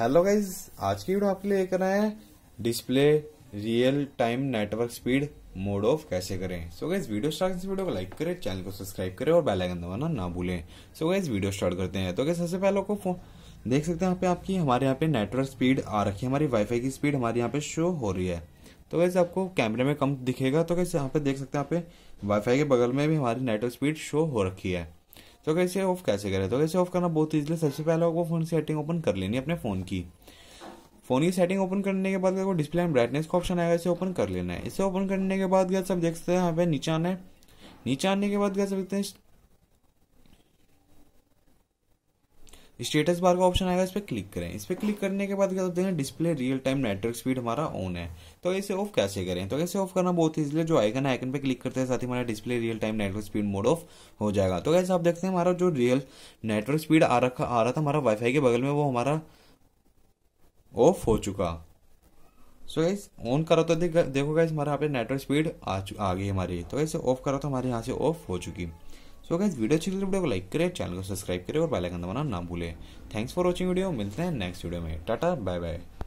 hello guys आज की video आपके लिए लेकर आए हैं display real time network speed mode off कैसे करें so guys video start video को लाइक करें चैनल को सब्सक्राइब करें और बेल आइकन दबाना ना भूलें सो गाइज वीडियो स्टार्ट करते हैं तो गाइज सबसे पहले आपको फोन देख सकते हैं यहाँ पे आपकी हमारे यहाँ पे नेटवर्क स्पीड आ रखी है हमारी वाईफाई की स्पीड हमारे यहाँ पे शो हो रही है तो वैसे आपको कैमरे में कम दिखेगा तो कैसे यहाँ पे देख सकते हैं यहाँ पे वाईफाई के बगल में भी हमारी नेटवर्क स्पीड शो हो रखी है तो कैसे ऑफ कैसे करें तो कैसे ऑफ करना बहुत है सबसे पहले आपको फोन सेटिंग ओपन कर लेनी है अपने फोन की फोन की सेटिंग ओपन करने के बाद आपको डिस्प्ले एंड ब्राइटनेस का ऑप्शन आएगा इसे ओपन कर लेना है इसे ओपन करने के बाद गया सब देखते हैं यहाँ पे नीचे आना है नीचे आने के बाद क्या सब देखते हैं स्टेटस बार का ऑप्शन आएगा इस पर क्लिक करें इस पर क्लिक करने के बाद क्या होते हैं display real time network speed हमारा ऑन है तो इसे ऑफ कैसे करें तो इसे ऑफ करना बहुत इजिली जो आइकन है आइकन पे क्लिक करते हैं साथ ही हमारा display real time network speed mode off हो जाएगा तो कैसे आप देखते हैं हमारा जो रियल नेटवर्क स्पीड आ रखा आ रहा था हमारा वाईफाई के बगल में वो हमारा ऑफ हो चुका सो गाइस ऑन करो तो देखो गाइस हमारे यहाँ पे नेटवर्क स्पीड आ, आ गई हमारी तो ऐसे ऑफ करो तो हमारे यहाँ से ऑफ हो चुकी सो गाइज वीडियो अच्छी लगी तो वीडियो को लाइक करें चैनल को सब्सक्राइब करें और बेल आइकन दबाना ना भूलें थैंक्स फॉर वॉचिंग वीडियो मिलते हैं नेक्स्ट वीडियो में टाटा बाय बाय